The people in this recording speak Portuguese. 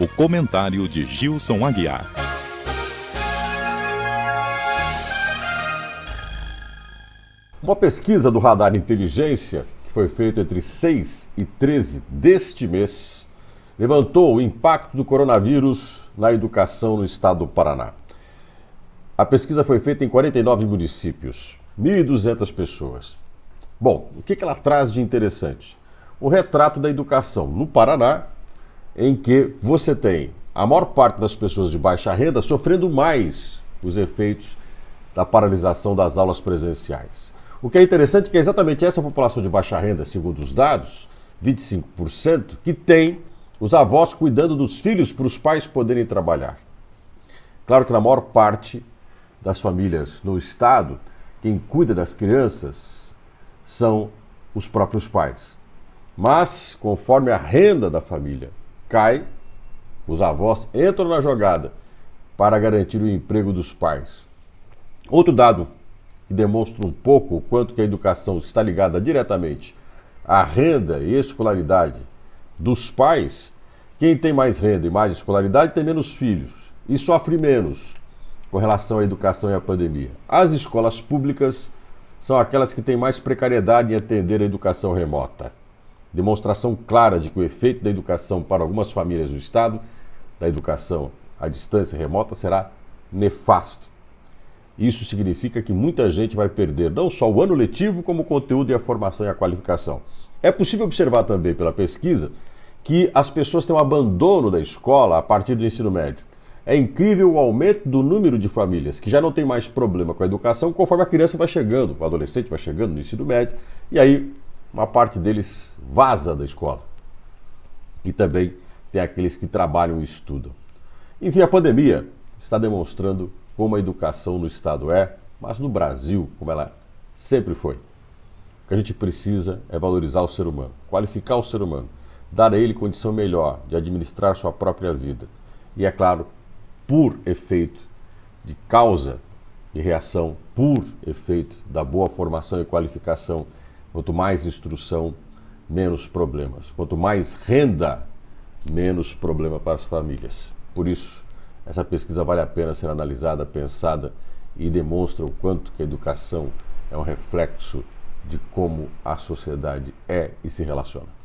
O comentário de Gilson Aguiar. Uma pesquisa do Radar Inteligência, que foi feita entre 6 e 13 deste mês, levantou o impacto do coronavírus na educação no estado do Paraná. A pesquisa foi feita em 49 municípios, 1.200 pessoas. Bom, o que ela traz de interessante? O retrato da educação no Paraná em que você tem a maior parte das pessoas de baixa renda sofrendo mais os efeitos da paralisação das aulas presenciais. O que é interessante é que é exatamente essa população de baixa renda, segundo os dados, 25%, que tem os avós cuidando dos filhos para os pais poderem trabalhar. Claro que na maior parte das famílias no estado, quem cuida das crianças são os próprios pais. Mas, conforme a renda da família cai, os avós entram na jogada para garantir o emprego dos pais. Outro dado que demonstra um pouco o quanto que a educação está ligada diretamente à renda e escolaridade dos pais, quem tem mais renda e mais escolaridade tem menos filhos e sofre menos com relação à educação e à pandemia. As escolas públicas são aquelas que têm mais precariedade em atender a educação remota demonstração clara de que o efeito da educação para algumas famílias do Estado, da educação à distância remota, será nefasto. Isso significa que muita gente vai perder não só o ano letivo, como o conteúdo e a formação e a qualificação. É possível observar também pela pesquisa que as pessoas têm um abandono da escola a partir do ensino médio. É incrível o aumento do número de famílias que já não tem mais problema com a educação conforme a criança vai chegando, o adolescente vai chegando no ensino médio, e aí uma parte deles vaza da escola. E também tem aqueles que trabalham e estudam. Enfim, a pandemia está demonstrando como a educação no Estado é, mas no Brasil, como ela sempre foi. O que a gente precisa é valorizar o ser humano, qualificar o ser humano, dar a ele condição melhor de administrar sua própria vida. E, é claro, por efeito de causa e reação, por efeito da boa formação e qualificação Quanto mais instrução, menos problemas. Quanto mais renda, menos problema para as famílias. Por isso, essa pesquisa vale a pena ser analisada, pensada e demonstra o quanto que a educação é um reflexo de como a sociedade é e se relaciona.